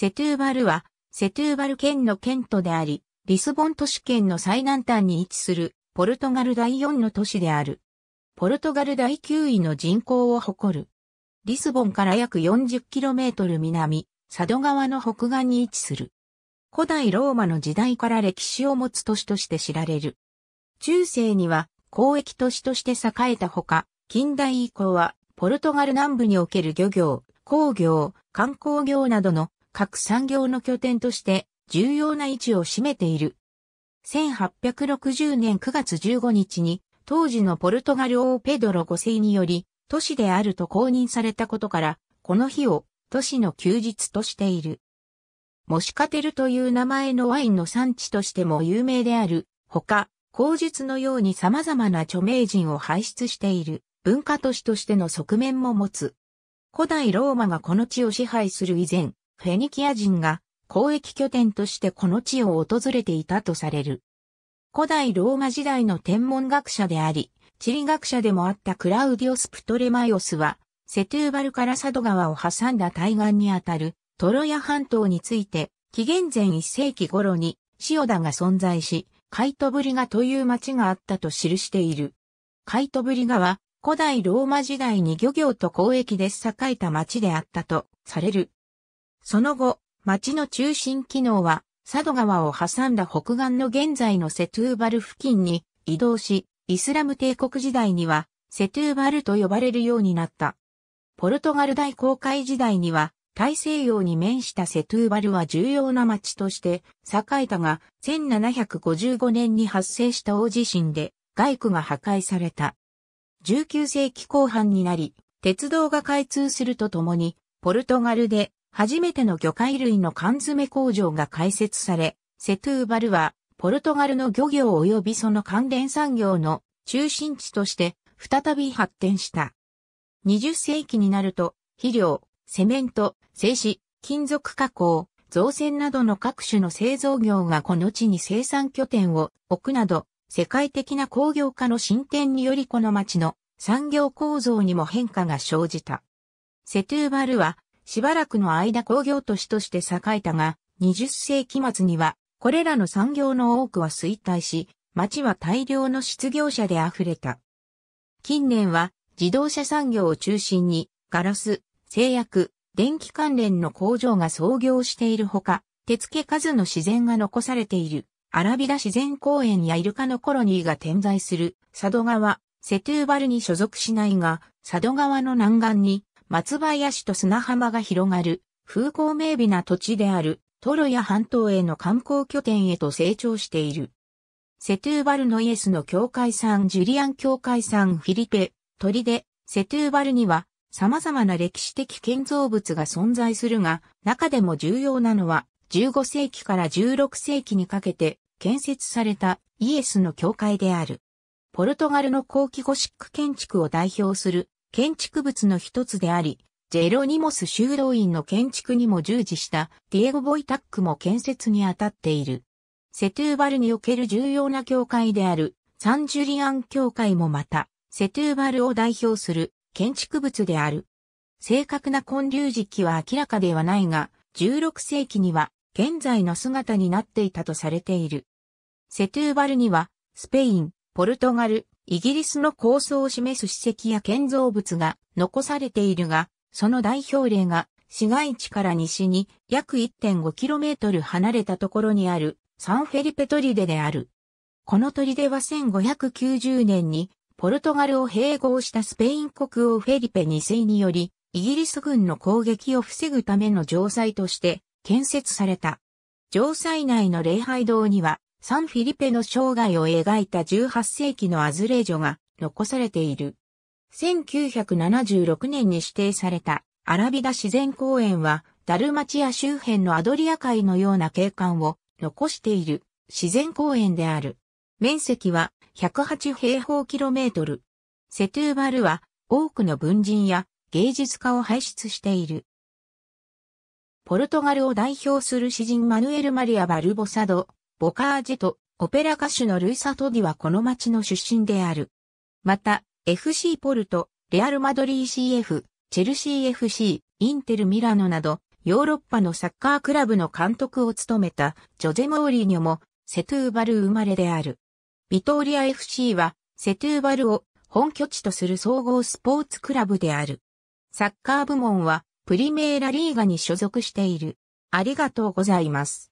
セトゥーバルは、セトゥーバル県の県都であり、リスボン都市圏の最南端に位置する、ポルトガル第4の都市である。ポルトガル第9位の人口を誇る。リスボンから約 40km 南、佐渡川の北岸に位置する。古代ローマの時代から歴史を持つ都市として知られる。中世には交易都市として栄えたほか、近代以降はポルトガル南部における漁業、工業、観光業などの各産業の拠点として重要な位置を占めている。1860年9月15日に、当時のポルトガル王ペドロ5世により、都市であると公認されたことから、この日を都市の休日としている。モシカテルという名前のワインの産地としても有名である、ほか、口述のように様々な著名人を輩出している文化都市としての側面も持つ。古代ローマがこの地を支配する以前、フェニキア人が交易拠点としてこの地を訪れていたとされる。古代ローマ時代の天文学者であり、地理学者でもあったクラウディオス・プトレマイオスは、セトゥーバルからサド川を挟んだ対岸にあたるトロヤ半島について、紀元前1世紀頃にシオダが存在し、カイトブリガという町があったと記している。カイトブリガは古代ローマ時代に漁業と交易で栄えた町であったとされる。その後、町の中心機能は、佐渡川を挟んだ北岸の現在のセトゥーバル付近に移動し、イスラム帝国時代には、セトゥーバルと呼ばれるようになった。ポルトガル大航海時代には、大西洋に面したセトゥーバルは重要な町として栄えたが、1755年に発生した大地震で外区が破壊された。19世紀後半になり、鉄道が開通するとともに、ポルトガルで初めての魚介類の缶詰工場が開設され、セトゥーバルは、ポルトガルの漁業及びその関連産業の中心地として再び発展した。20世紀になると、肥料、セメント、製紙、金属加工、造船などの各種の製造業がこの地に生産拠点を置くなど、世界的な工業化の進展によりこの町の産業構造にも変化が生じた。セトゥーバルはしばらくの間工業都市として栄えたが、20世紀末には、これらの産業の多くは衰退し、町は大量の失業者で溢れた。近年は、自動車産業を中心に、ガラス、製薬、電気関連の工場が創業しているほか、手付け数の自然が残されている、アラビダ自然公園やイルカのコロニーが点在する、佐渡川、セトゥーバルに所属しないが、佐渡川の南岸に、松林と砂浜が広がる風光明媚な土地であるトロヤ半島への観光拠点へと成長している。セトゥーバルのイエスの教会んジュリアン教会んフィリペ、トリデ、セトゥーバルには様々な歴史的建造物が存在するが、中でも重要なのは15世紀から16世紀にかけて建設されたイエスの教会である。ポルトガルの後期ゴシック建築を代表する建築物の一つであり、ジェロニモス修道院の建築にも従事したディエゴ・ボイタックも建設に当たっている。セトゥーバルにおける重要な教会であるサンジュリアン教会もまた、セトゥーバルを代表する建築物である。正確な混流時期は明らかではないが、16世紀には現在の姿になっていたとされている。セトゥーバルには、スペイン、ポルトガル、イギリスの構想を示す史跡や建造物が残されているが、その代表例が市街地から西に約 1.5km 離れたところにあるサンフェリペトリデである。このトリデは1590年にポルトガルを併合したスペイン国王フェリペ2世により、イギリス軍の攻撃を防ぐための城塞として建設された。城塞内の礼拝堂にはサンフィリペの生涯を描いた18世紀のアズレージョが残されている。1976年に指定されたアラビダ自然公園はダルマチア周辺のアドリア海のような景観を残している自然公園である。面積は108平方キロメートル。セトゥーバルは多くの文人や芸術家を輩出している。ポルトガルを代表する詩人マヌエル・マリア・バルボサドボカージェとオペラ歌手のルイサトディはこの町の出身である。また、FC ポルト、レアル・マドリー CF、チェルシー FC、インテル・ミラノなど、ヨーロッパのサッカークラブの監督を務めたジョゼ・モーリーニョもセトゥーバル生まれである。ビトーリア FC はセトゥーバルを本拠地とする総合スポーツクラブである。サッカー部門はプリメーラリーガに所属している。ありがとうございます。